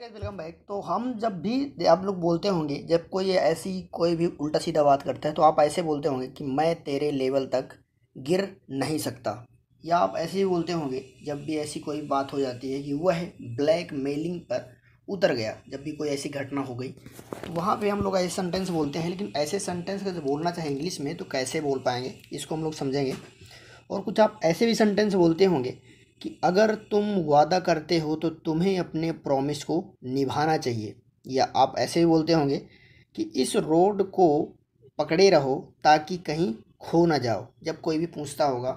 guys welcome back तो हम जब भी आप लोग बोलते होंगे जब कोई ऐसी कोई भी उल्टा सीधा बात करता है तो आप ऐसे बोलते होंगे कि मैं तेरे लेवल तक गिर नहीं सकता या आप ऐसे ही बोलते होंगे जब भी ऐसी कोई बात हो जाती है कि वह ब्लैक मेलिंग पर उतर गया जब भी कोई ऐसी घटना हो गई तो वहाँ पर हम लोग ऐसे सेंटेंस बोलते हैं लेकिन ऐसे सेंटेंस का जब बोलना चाहे इंग्लिश में तो कैसे बोल पाएंगे इसको हम लोग समझेंगे और कुछ आप ऐसे भी सेंटेंस बोलते होंगे कि अगर तुम वादा करते हो तो तुम्हें अपने प्रॉमिस को निभाना चाहिए या आप ऐसे ही बोलते होंगे कि इस रोड को पकड़े रहो ताकि कहीं खो ना जाओ जब कोई भी पूछता होगा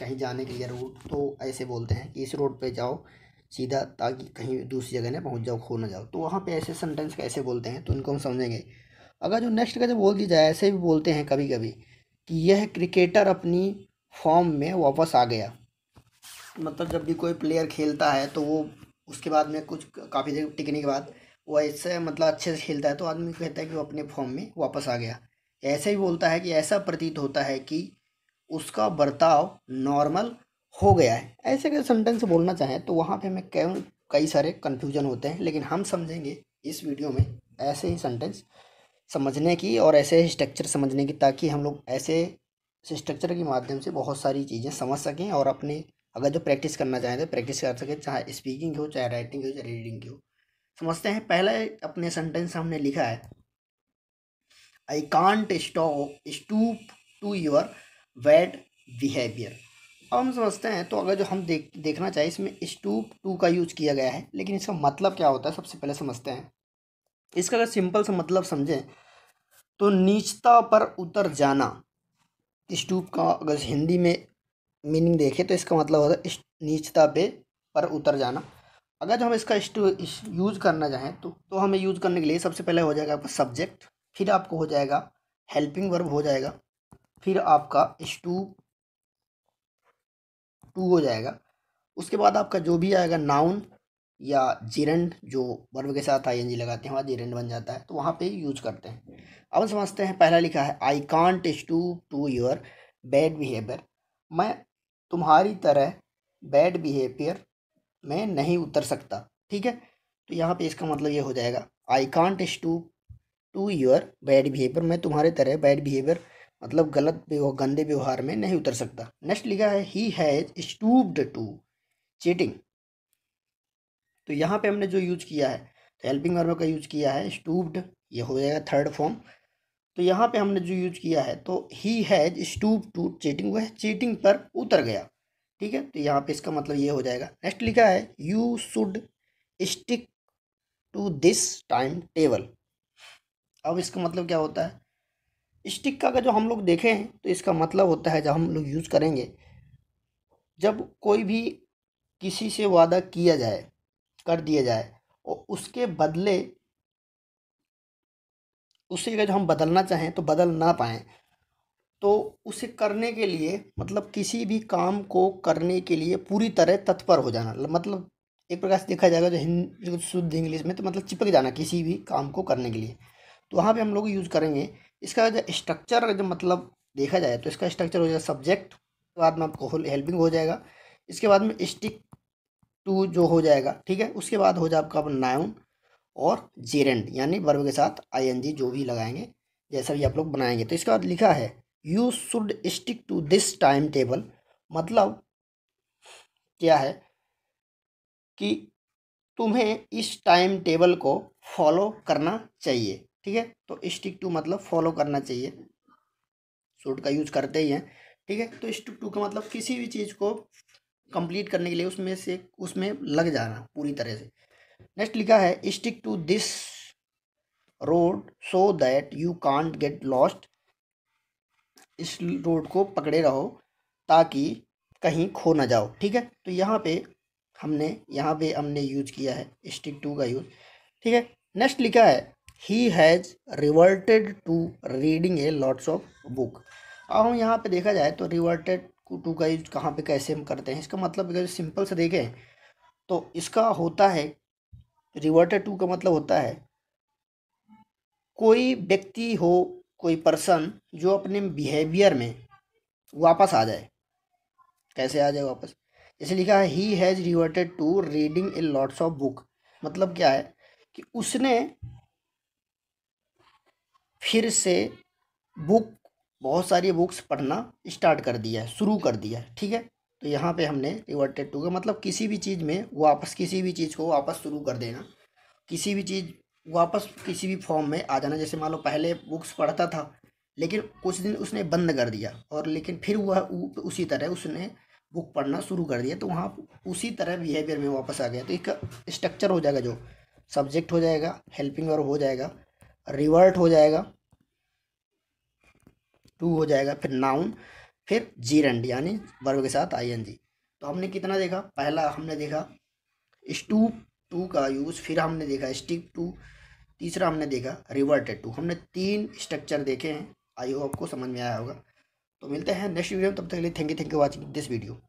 कहीं जाने के लिए रोड तो ऐसे बोलते हैं कि इस रोड पे जाओ सीधा ताकि कहीं दूसरी जगह ना पहुंच जाओ खो ना जाओ तो वहाँ पे ऐसे सेंटेंस कैसे बोलते हैं तो उनको हम समझेंगे अगर जो नेक्स्ट का जो बोल दी जाए ऐसे भी बोलते हैं कभी कभी कि यह क्रिकेटर अपनी फॉर्म में वापस आ गया मतलब जब भी कोई प्लेयर खेलता है तो वो उसके बाद में कुछ काफ़ी देर टिकने के बाद वो ऐसे मतलब अच्छे से खेलता है तो आदमी कहता है कि वो अपने फॉर्म में वापस आ गया ऐसे ही बोलता है कि ऐसा प्रतीत होता है कि उसका बर्ताव नॉर्मल हो गया है ऐसे अगर सेंटेंस बोलना चाहें तो वहाँ पे हमें कई कई सारे कन्फ्यूजन होते हैं लेकिन हम समझेंगे इस वीडियो में ऐसे ही सेंटेंस समझने की और ऐसे ही स्ट्रक्चर समझने की ताकि हम लोग ऐसे स्ट्रक्चर के माध्यम से बहुत सारी चीज़ें समझ सकें और अपने अगर जो प्रैक्टिस करना चाहें तो प्रैक्टिस कर सके चाहे स्पीकिंग हो चाहे राइटिंग हो चाहे रीडिंग की हो समझते हैं पहले अपने सेंटेंस हमने लिखा है I can't stop stoop to your bad behaviour अब हम समझते हैं तो अगर जो हम देख देखना चाहें इसमें स्टूप टू का यूज किया गया है लेकिन इसका मतलब क्या होता है सबसे पहले समझते हैं इसका अगर सिंपल सा मतलब समझें तो नीचता पर उतर जाना स्टूप का अगर हिंदी में मीनिंग देखें तो इसका मतलब होता है नीचता पे पर उतर जाना अगर जो हम इसका इस यूज़ करना चाहें तो तो हमें यूज़ करने के लिए सबसे पहले हो जाएगा आपका सब्जेक्ट फिर आपको हो जाएगा हेल्पिंग वर्ब हो जाएगा फिर आपका इस्टू टू हो जाएगा उसके बाद आपका जो भी आएगा नाउन या जिरंड जो वर्ब के साथ आई एन जी लगाते हैं वहाँ जिरंड बन जाता है तो वहाँ पे यूज करते हैं अब समझते हैं पहला लिखा है I can't stoop to your bad behaviour मैं तुम्हारी तरह बैड बिहेवियर में नहीं उतर सकता ठीक है तो यहाँ पे इसका मतलब ये हो जाएगा I can't stoop to your bad behaviour मैं तुम्हारे तरह बैड बिहेवियर मतलब गलत गंदे व्यवहार में नहीं उतर सकता नेक्स्ट लिखा है he has stooped to cheating तो यहाँ पे हमने जो यूज किया है तो हेल्पिंग वर्ब का यूज किया है स्टूब्ड ये हो जाएगा थर्ड फॉर्म तो यहाँ पे हमने जो यूज किया है तो he has stoop to cheating वह चीटिंग पर उतर गया ठीक है तो यहाँ पे इसका मतलब ये हो जाएगा नेक्स्ट लिखा है you should stick to this time table अब इसका मतलब क्या होता है स्टिक का अगर जो हम लोग देखे हैं तो इसका मतलब होता है जब हम लोग यूज़ करेंगे जब कोई भी किसी से वादा किया जाए कर दिया जाए और उसके बदले उसे अगर हम बदलना चाहें तो बदल ना पाएँ तो उसे करने के लिए मतलब किसी भी काम को करने के लिए पूरी तरह तत्पर हो जाना मतलब एक प्रकार से देखा जाएगा जो हिंदी शुद्ध इंग्लिश में तो मतलब चिपक जाना किसी भी काम को करने के लिए तो वहाँ पे हम लोग यूज़ करेंगे इसका जो स्ट्रक्चर जो मतलब देखा जाए तो इसका स्ट्रक्चर हो जाएगा सब्जेक्ट उसके बाद में आपको हेल्पिंग हो जाएगा इसके बाद में स्टिक टू जो हो जाएगा ठीक है उसके बाद हो जाए आपका नाउन और जेरेंट यानी वर्ब के साथ आईएनजी जो भी लगाएंगे जैसा भी आप लोग बनाएंगे तो इसके बाद लिखा है you should stick to this time table मतलब क्या है कि तुम्हें इस टाइम टेबल को फॉलो करना चाहिए ठीक है तो स्टिक टू मतलब फॉलो करना चाहिए शुड का यूज करते ही हैं ठीक है तो स्टिक टू का मतलब किसी भी चीज़ को कंप्लीट करने के लिए उसमें से उसमें लग जाना पूरी तरह से नेक्स्ट लिखा है stick to this road so that you can't get lost इस रोड को पकड़े रहो ताकि कहीं खो ना जाओ ठीक है तो यहाँ पे हमने यहाँ पे हमने यूज किया है स्टिक टू का यूज ठीक है नेक्स्ट लिखा है he has reverted to reading a lots of book अब हम यहाँ पे देखा जाए तो रिवर्टेड टू का यूज कहाँ पे कैसे हम करते हैं इसका मतलब सिंपल से देखें तो इसका होता है रिवर्टर टू का मतलब होता है कोई व्यक्ति हो कोई पर्सन जो अपने बिहेवियर में वापस आ जाए कैसे आ जाए वापस जैसे लिखा है he has reverted to reading a lots of book मतलब क्या है कि उसने फिर से बुक बहुत सारी बुक्स पढ़ना स्टार्ट कर दिया है शुरू कर दिया है ठीक है तो यहाँ पे हमने रिवर्टेड टू का मतलब किसी भी चीज़ में वापस किसी भी चीज़ को वापस शुरू कर देना किसी भी चीज़ वापस किसी भी फॉर्म में आ जाना जैसे मान लो पहले बुक्स पढ़ता था लेकिन कुछ दिन उसने बंद कर दिया और लेकिन फिर वह उसी तरह उसने बुक पढ़ना शुरू कर दिया तो वहाँ उसी तरह बिहेवियर में वापस आ गया तो एक स्ट्रक्चर हो जाएगा जो सब्जेक्ट हो जाएगा हेल्पिंग और हो जाएगा रिवर्ट हो जाएगा टू हो जाएगा फिर नाउन फिर जी रेंड यानी वर्ग के साथ आई तो हमने कितना देखा पहला हमने देखा स्टूप टू का यूज़ फिर हमने देखा स्टिक टू तीसरा हमने देखा रिवर्टेड टू हमने तीन स्ट्रक्चर देखे हैं आई होप आपको समझ में आया होगा तो मिलते हैं नेक्स्ट वीडियो में तब तक के लिए thank you thank you watching this video